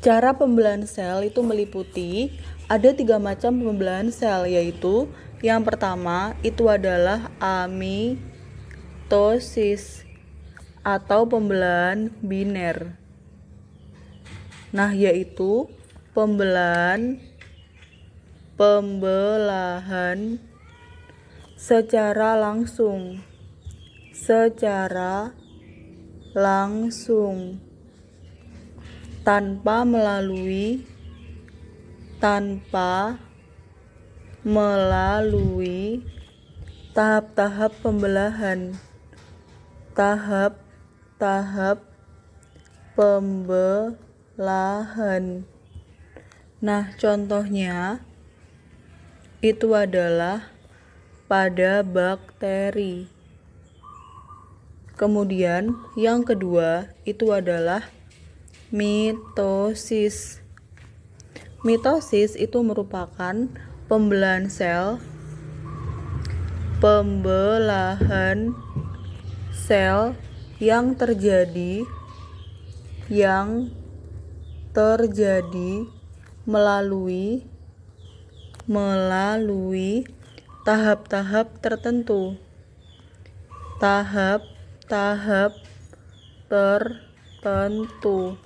Cara pembelahan sel itu meliputi ada tiga macam pembelahan sel yaitu yang pertama itu adalah amitosis atau pembelahan biner. Nah, yaitu pembelahan pembelahan secara langsung secara langsung tanpa melalui tanpa melalui tahap-tahap pembelahan tahap-tahap pembelahan nah contohnya itu adalah pada bakteri kemudian yang kedua itu adalah mitosis. Mitosis itu merupakan pembelahan sel, pembelahan sel yang terjadi yang terjadi melalui melalui tahap-tahap tertentu. Tahap-tahap tertentu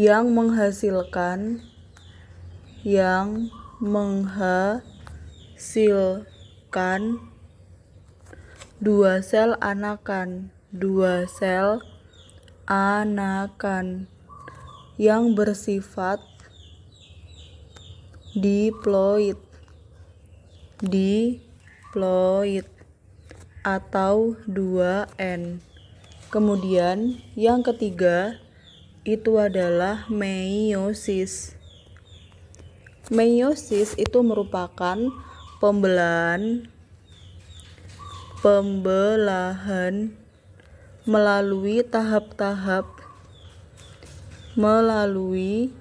yang menghasilkan yang menghasilkan dua sel anakan dua sel anakan yang bersifat diploid diploid atau 2N kemudian yang ketiga itu adalah meiosis. Meiosis itu merupakan pembelahan pembelahan melalui tahap-tahap melalui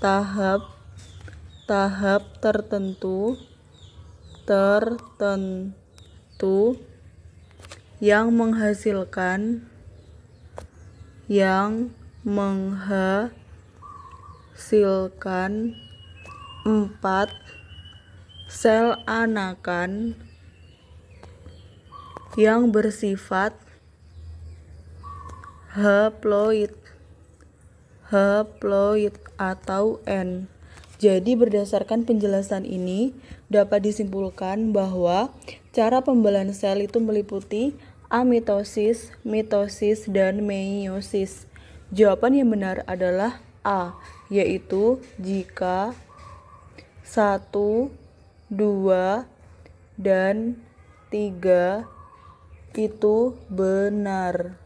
tahap-tahap tertentu tertentu yang menghasilkan yang menghasilkan empat sel anakan yang bersifat haploid haploid atau N. Jadi berdasarkan penjelasan ini dapat disimpulkan bahwa cara pembelahan sel itu meliputi amitosis, mitosis, dan meiosis. Jawaban yang benar adalah A, yaitu jika 1, 2, dan 3 itu benar.